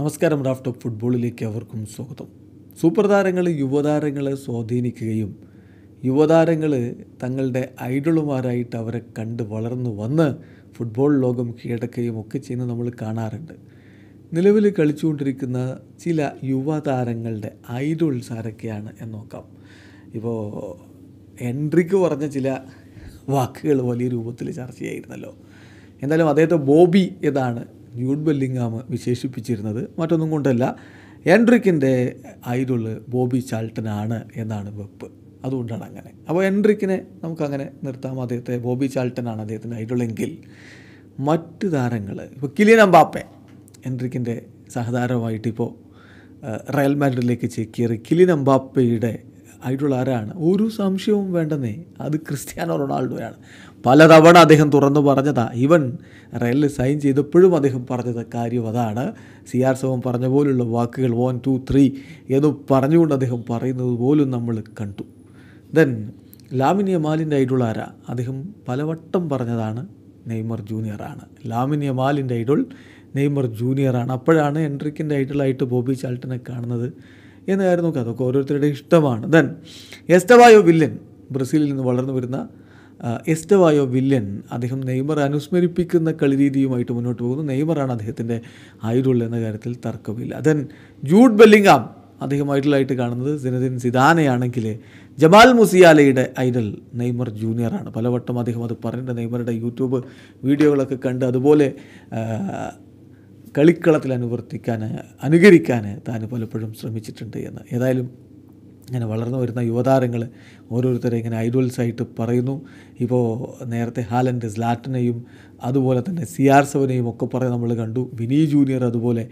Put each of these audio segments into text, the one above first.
നമസ്കാരം റാഫ്റ്റോ ഫുട്ബോളിലേക്ക് അവർക്കും സ്വാഗതം സൂപ്പർ താരങ്ങൾ യുവതാരങ്ങളെ സ്വാധീനിക്കുകയും യുവതാരങ്ങൾ തങ്ങളുടെ ഐഡളുമാരായിട്ട് അവരെ കണ്ട് വളർന്നു വന്ന് ഫുട്ബോൾ ലോകം കീഴടക്കുകയും ഒക്കെ ചെയ്യുന്നത് നമ്മൾ കാണാറുണ്ട് നിലവിൽ കളിച്ചുകൊണ്ടിരിക്കുന്ന ചില യുവതാരങ്ങളുടെ ഐഡൾസ് ആരൊക്കെയാണ് എന്ന് നോക്കാം ഇപ്പോൾ എൻട്രിക്ക് പറഞ്ഞ ചില വാക്കുകൾ വലിയ രൂപത്തിൽ ചർച്ചയായിരുന്നല്ലോ എന്തായാലും അദ്ദേഹത്തെ ബോബി എന്നാണ് ജൂഡ് ബെല്ലിങ്ങാമ് വിശേഷിപ്പിച്ചിരുന്നത് മറ്റൊന്നും കൊണ്ടല്ല എൻട്രിക്കിൻ്റെ ഐഡുള് ബോബി ചാൾട്ടനാണ് എന്നാണ് വെപ്പ് അതുകൊണ്ടാണ് അങ്ങനെ അപ്പോൾ എൻട്രിക്കിനെ നമുക്കങ്ങനെ നിർത്താം അദ്ദേഹത്തെ ബോബി ചാൾട്ടനാണ് അദ്ദേഹത്തിൻ്റെ ഐഡുളെങ്കിൽ മറ്റ് താരങ്ങൾ ഇപ്പോൾ കിലിയൻ അമ്പാപ്പെ എൻട്രിക്കിൻ്റെ സഹതാരമായിട്ടിപ്പോൾ റയൽ മാഡ്രിഡിലേക്ക് ചേക്കേറി കിലിൻ അമ്പാപ്പയുടെ ആയിട്ടുള്ള ആരാണ് ഒരു സംശയവും വേണ്ടെന്നേ അത് ക്രിസ്ത്യാനോ റൊണാൾഡോയാണ് പലതവണ അദ്ദേഹം തുറന്നു പറഞ്ഞതാ ഇവൻ റയലിൽ സൈൻ ചെയ്തപ്പോഴും അദ്ദേഹം പറഞ്ഞത് കാര്യം അതാണ് സി ആർ സെവൻ പറഞ്ഞ പോലുള്ള വാക്കുകൾ വൺ ടു ത്രീ എന്ന് പറഞ്ഞുകൊണ്ട് അദ്ദേഹം പറയുന്നത് പോലും നമ്മൾ കണ്ടു ദെൻ ലാമിനിയ മാലിൻ്റെ ഐഡോൾ ആരാ അദ്ദേഹം പലവട്ടം പറഞ്ഞതാണ് നെയ്മർ ജൂനിയറാണ് ലാമിനിയ മാലിൻ്റെ ഐഡോൾ നെയ്മർ ജൂനിയറാണ് അപ്പോഴാണ് എൻട്രിക്കിൻ്റെ ഐഡോളായിട്ട് ബോബി ചാൾട്ടനെ കാണുന്നത് എന്ന കഥ നോക്കുക അതൊക്കെ ഓരോരുത്തരുടെ ഇഷ്ടമാണ് ദെൻ എസ്റ്റവായോ വില്ലൻ ബ്രസീലിൽ നിന്ന് വളർന്നു വരുന്ന എസ്റ്റവായോ വില്ലൻ അദ്ദേഹം നെയ്മർ അനുസ്മരിപ്പിക്കുന്ന കളിരീതിയുമായിട്ട് മുന്നോട്ട് പോകുന്നു നെയ്മറാണ് അദ്ദേഹത്തിൻ്റെ ഐഡുൾ എന്ന കാര്യത്തിൽ തർക്കമില്ല ദെൻ ജൂഡ് ബെല്ലിംഗാം അദ്ദേഹം ഐഡലായിട്ട് കാണുന്നത് സിനദിൻ സിദാനയാണെങ്കിൽ ജമാൽ മുസിയാലയുടെ ഐഡൽ നെയ്മർ ജൂനിയറാണ് പലവട്ടം അദ്ദേഹം അത് പറഞ്ഞിട്ട് നെയ്മറുടെ യൂട്യൂബ് വീഡിയോകളൊക്കെ കണ്ട് അതുപോലെ കളിക്കളത്തിൽ അനുവർത്തിക്കാൻ അനുകരിക്കാൻ താൻ പലപ്പോഴും ശ്രമിച്ചിട്ടുണ്ട് എന്ന് ഏതായാലും ഇങ്ങനെ വളർന്നു വരുന്ന യുവതാരങ്ങൾ ഓരോരുത്തരെ ഇങ്ങനെ ഐഡോൾസായിട്ട് പറയുന്നു ഇപ്പോൾ നേരത്തെ ഹാലൻഡ് സ്ലാറ്റിനെയും അതുപോലെ തന്നെ സി ആർ സെവനെയും ഒക്കെ പറഞ്ഞ് നമ്മൾ കണ്ടു വിനി ജൂനിയർ അതുപോലെ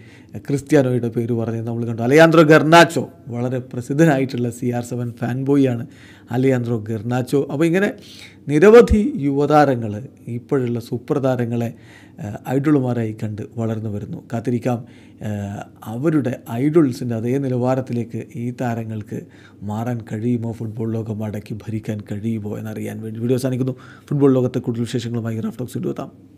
ക്രിസ്ത്യാനോയുടെ പേര് പറഞ്ഞ് നമ്മൾ കണ്ടു അലയാന്ത്രോ ഗർനാച്ചോ വളരെ പ്രസിദ്ധനായിട്ടുള്ള സി ആർ സെവൻ ഫാൻ ബോയിയാണ് അലയാന്ത്രോ ഗെർണാച്ചോ അപ്പോൾ ഇങ്ങനെ നിരവധി യുവതാരങ്ങൾ ഇപ്പോഴുള്ള സൂപ്പർ താരങ്ങളെ കണ്ട് വളർന്നു വരുന്നു കാത്തിരിക്കാം അവരുടെ ഐഡൾസിൻ്റെ അതേ നിലവാരത്തിലേക്ക് ഈ താരങ്ങൾക്ക് മാറാൻ കഴിയുമോ ഫുട്ബോൾ ലോകം അടക്കി ഭരിക്കാൻ കഴിയുമോ എന്നറിയാൻ വേണ്ടി വീഡിയോ സാധിക്കുന്നു ഫുട്ബോൾ ലോകത്തെ കൂടുതൽ വിശേഷങ്ങളുമായി റാഫ്റ്റോക്സ് ഇടുവെത്താം